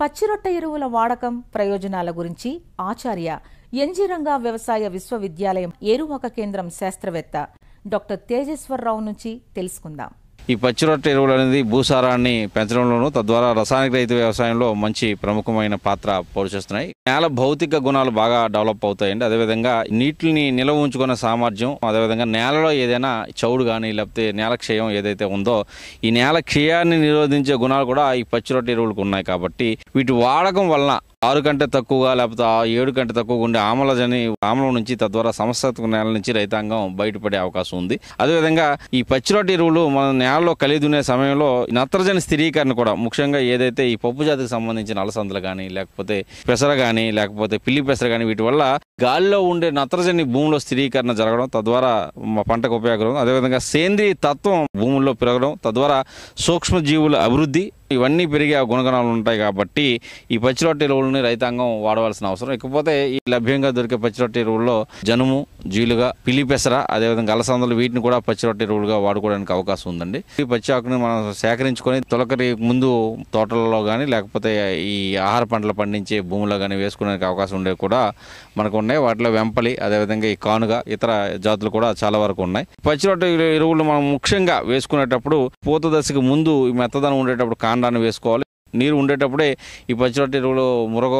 పచ్చిరొట్ట ఎరువుల వాడకం ప్రయోజనాల గురించి ఆచార్య ఎంజిరంగా వ్యవసాయ విశ్వవిద్యాలయం ఏరుమక కేంద్రం శాస్త్రవేత్త డాక్టర్ తేజేశ్వరరావు నుంచి తెలుసుకుందాం ఈ పచ్చి రొట్టె ఎరువులు అనేది భూసారాన్ని పెంచడంలోనూ తద్వారా రసాయనిక రైతు వ్యవసాయంలో మంచి ప్రముఖమైన పాత్ర పోషిస్తున్నాయి నేల భౌతిక గుణాలు బాగా డెవలప్ అవుతాయండి అదేవిధంగా నీటిని నిలవ ఉంచుకునే సామర్థ్యం అదేవిధంగా నేలలో ఏదైనా చౌడు కానీ లేకపోతే నేల క్షయం ఏదైతే ఉందో ఈ నేల క్షయాన్ని నిరోధించే గుణాలు కూడా ఈ పచ్చి రొట్టె ఎరువులకు ఉన్నాయి కాబట్టి వీటి వాడకం వలన ఆరు కంటే తక్కువగా లేకపోతే ఏడు కంటే తక్కువగా ఉండే ఆమ్లజని ఆమ్లం నుంచి తద్వారా సమస్యాత్మక నేల నుంచి రైతాంగం బయటపడే అవకాశం ఉంది అదేవిధంగా ఈ పచ్చిరొట్టి ఎరువులు మన నేలలో ఉండే సమయంలో నత్రజని స్థిరీకరణ కూడా ముఖ్యంగా ఏదైతే ఈ పప్పు జాతికి సంబంధించిన అలసందలు కానీ లేకపోతే పెసర కానీ లేకపోతే పిల్లి పెసర కానీ వీటి వల్ల గాలిలో ఉండే నత్రజని భూమిలో స్థిరీకరణ జరగడం తద్వారా మా పంటకు ఉపయోగకరం అదేవిధంగా సేంద్రీయ తత్వం భూముల్లో పెరగడం తద్వారా సూక్ష్మజీవుల అభివృద్ధి ఇవన్నీ పెరిగే గుణగణాలు ఉంటాయి కాబట్టి ఈ రొట్టె ఎరువులని రైతాంగం వాడవలసిన అవసరం ఇకపోతే ఈ లభ్యంగా దొరికే పచ్చిరొట్టె ఎరువుల్లో జనుము జీలుగా పిలిపెసర అదేవిధంగా అలసందలు వీటిని కూడా రొట్టె ఎరువులుగా వాడుకోవడానికి అవకాశం ఉందండి ఈ పచ్చి ఆకుని మనం సేకరించుకొని తొలకరి ముందు తోటలలో కానీ లేకపోతే ఈ ఆహార పంటలు పండించే భూముల్లో కానీ వేసుకోవడానికి అవకాశం ఉండే కూడా మనకు ఉన్నాయి వాటిలో వెంపలి అదేవిధంగా ఈ కానుగ ఇతర జాతులు కూడా చాలా వరకు ఉన్నాయి పచ్చిరొట్టె ఎరువులు మనం ముఖ్యంగా వేసుకునేటప్పుడు పూత దశకు ముందు మెత్తదనం ఉండేటప్పుడు కాను కాండాన్ని వేసుకోవాలి నీరు ఉండేటప్పుడే ఈ పచ్చిరొట్టె ఎరువులు మురగ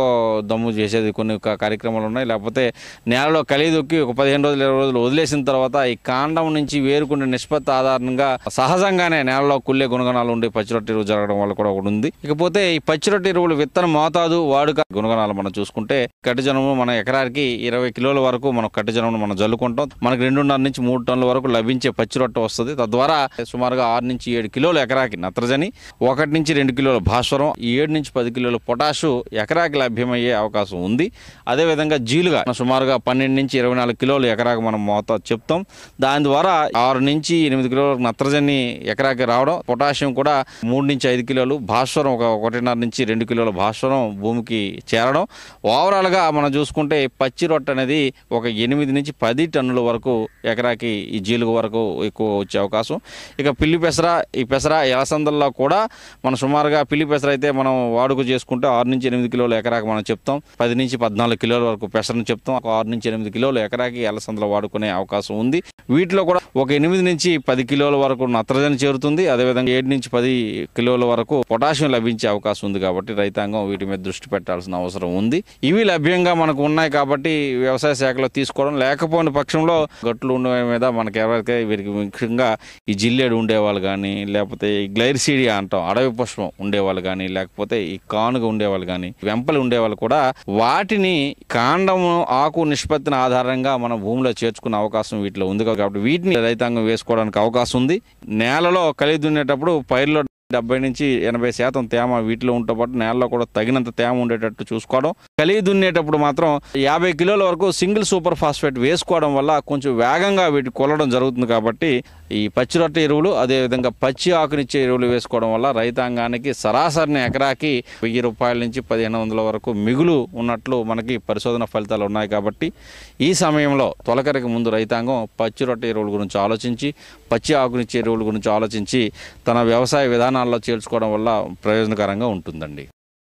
దమ్ము చేసేది కొన్ని కార్యక్రమాలు ఉన్నాయి లేకపోతే నేలలో కలి దొక్కి ఒక పదిహేను రోజులు ఇరవై రోజులు వదిలేసిన తర్వాత ఈ కాండం నుంచి వేరుకున్న నిష్పత్తి ఆధారంగా సహజంగానే నేలలో కుళ్ళే గుణగణాలు పచ్చి పచ్చిరొట్టి ఎరువు జరగడం వల్ల కూడా ఒకటి ఉంది ఇకపోతే ఈ పచ్చిరొట్టి ఎరువులు విత్తన మోతాదు వాడుక గుణగణాలు మనం చూసుకుంటే కట్టుజనము మన ఎకరానికి ఇరవై కిలోల వరకు మనం కట్టుజనమును మనం జల్లుకుంటాం మనకు రెండున్నర నుంచి మూడు టన్నుల వరకు లభించే రొట్టె వస్తుంది తద్వారా సుమారుగా ఆరు నుంచి ఏడు కిలోల ఎకరాకి నత్రజని ఒకటి నుంచి రెండు కిలోల భాస్వరం ఏడు నుంచి పది కిలోల పొటాషు ఎకరాకి లభ్యమయ్యే అయ్యే అవకాశం ఉంది అదేవిధంగా జీలుగా సుమారుగా పన్నెండు నుంచి ఇరవై నాలుగు కిలోలు ఎకరాకు మనం మోత చెప్తాం దాని ద్వారా ఆరు నుంచి ఎనిమిది కిలోల నత్రజని ఎకరాకి రావడం పొటాషియం కూడా మూడు నుంచి ఐదు కిలోలు భాస్వరం ఒక ఒకటిన్నర నుంచి రెండు కిలోల భాస్వరం భూమికి చేరడం ఓవరాల్గా మనం చూసుకుంటే పచ్చి రొట్టె అనేది ఒక ఎనిమిది నుంచి పది టన్నుల వరకు ఎకరాకి ఈ జీలుగు వరకు ఎక్కువ వచ్చే అవకాశం ఇక పిల్లి పెసర ఈ పెసర ఎలసందల్లో కూడా మనం సుమారుగా పిల్లి పెసర అయితే మనం వాడుకు చేసుకుంటే ఆరు నుంచి ఎనిమిది కిలోల ఎకరాకు మనం చెప్తాం చెప్తాం పది నుంచి పద్నాలుగు కిలోల వరకు పెసరను చెప్తాం ఆరు నుంచి ఎనిమిది కిలోలు ఎకరాకి అలసందలు వాడుకునే అవకాశం ఉంది వీటిలో కూడా ఒక ఎనిమిది నుంచి పది కిలోల వరకు నత్రజని చేరుతుంది అదేవిధంగా ఏడు నుంచి పది కిలోల వరకు పొటాషియం లభించే అవకాశం ఉంది కాబట్టి రైతాంగం వీటి మీద దృష్టి పెట్టాల్సిన అవసరం ఉంది ఇవి లభ్యంగా మనకు ఉన్నాయి కాబట్టి వ్యవసాయ శాఖలో తీసుకోవడం లేకపోయిన పక్షంలో గట్లు ఉండే మీద మనకి ఎవరికైతే వీరికి ముఖ్యంగా ఈ జిల్లేడు ఉండేవాళ్ళు కానీ లేకపోతే ఈ గ్లైర్సీడియా అంటాం అడవి పుష్పం ఉండేవాళ్ళు కానీ లేకపోతే ఈ కానుగ ఉండేవాళ్ళు కానీ వెంపలు ఉండేవాళ్ళు కూడా కూడా వాటిని కాండము ఆకు నిష్పత్తిని ఆధారంగా మనం భూమిలో చేర్చుకునే అవకాశం వీటిలో ఉంది కాబట్టి వీటిని రైతాంగం వేసుకోవడానికి అవకాశం ఉంది నేలలో కలిగి దున్నేటప్పుడు పైర్లో డెబ్బై నుంచి ఎనభై శాతం తేమ వీటిలో ఉంటే పాటు నేలలో కూడా తగినంత తేమ ఉండేటట్టు చూసుకోవడం కలిగి దున్నేటప్పుడు మాత్రం యాభై కిలోల వరకు సింగిల్ సూపర్ ఫాస్ఫేట్ వేసుకోవడం వల్ల కొంచెం వేగంగా వీటి కొల్లడం జరుగుతుంది కాబట్టి ఈ పచ్చి రొట్టె ఎరువులు అదేవిధంగా పచ్చి ఆకునిచ్చే ఎరువులు వేసుకోవడం వల్ల రైతాంగానికి సరాసరిని ఎకరాకి వెయ్యి రూపాయల నుంచి పదిహేను వందల వరకు మిగులు ఉన్నట్లు మనకి పరిశోధన ఫలితాలు ఉన్నాయి కాబట్టి ఈ సమయంలో తొలకరికి ముందు రైతాంగం పచ్చి రొట్టె ఎరువుల గురించి ఆలోచించి పచ్చి ఆకునిచ్చే ఎరువుల గురించి ఆలోచించి తన వ్యవసాయ విధానం పట్టణాల్లో చేర్చుకోవడం వల్ల ప్రయోజనకరంగా ఉంటుందండి